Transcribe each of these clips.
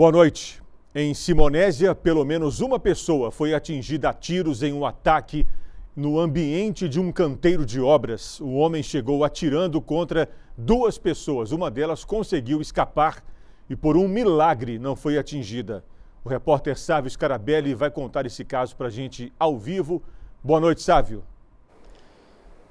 Boa noite. Em Simonésia, pelo menos uma pessoa foi atingida a tiros em um ataque no ambiente de um canteiro de obras. O homem chegou atirando contra duas pessoas. Uma delas conseguiu escapar e, por um milagre, não foi atingida. O repórter Sávio Scarabelli vai contar esse caso para a gente ao vivo. Boa noite, Sávio.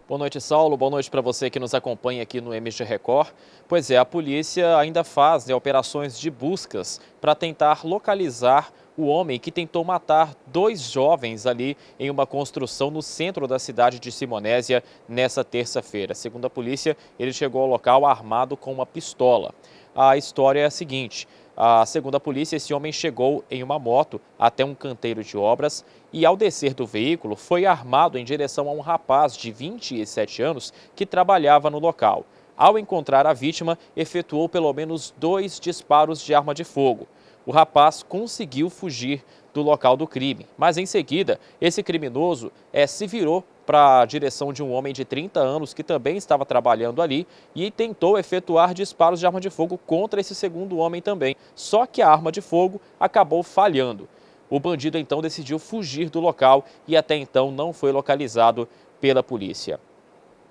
Boa noite, Saulo. Boa noite para você que nos acompanha aqui no MG Record. Pois é, a polícia ainda faz né, operações de buscas para tentar localizar o homem que tentou matar dois jovens ali em uma construção no centro da cidade de Simonésia nessa terça-feira. Segundo a polícia, ele chegou ao local armado com uma pistola. A história é a seguinte: a segundo a polícia, esse homem chegou em uma moto até um canteiro de obras e, ao descer do veículo, foi armado em direção a um rapaz de 27 anos que trabalhava no local. Ao encontrar a vítima, efetuou pelo menos dois disparos de arma de fogo o rapaz conseguiu fugir do local do crime. Mas em seguida, esse criminoso é, se virou para a direção de um homem de 30 anos que também estava trabalhando ali e tentou efetuar disparos de arma de fogo contra esse segundo homem também. Só que a arma de fogo acabou falhando. O bandido então decidiu fugir do local e até então não foi localizado pela polícia.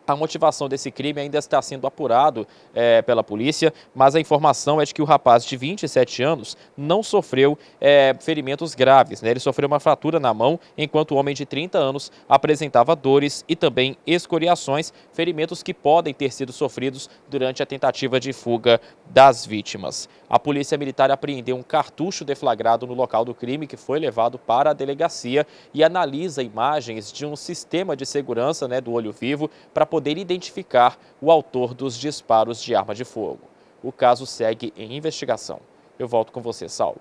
A motivação desse crime ainda está sendo apurado é, pela polícia, mas a informação é de que o rapaz de 27 anos não sofreu é, ferimentos graves. Né? Ele sofreu uma fratura na mão, enquanto o homem de 30 anos apresentava dores e também escoriações, ferimentos que podem ter sido sofridos durante a tentativa de fuga das vítimas. A polícia militar apreendeu um cartucho deflagrado no local do crime que foi levado para a delegacia e analisa imagens de um sistema de segurança né, do olho vivo para poder poder identificar o autor dos disparos de arma de fogo. O caso segue em investigação. Eu volto com você, Saulo.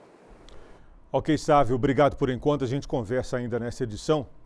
Ok, Sávio, obrigado por enquanto. A gente conversa ainda nessa edição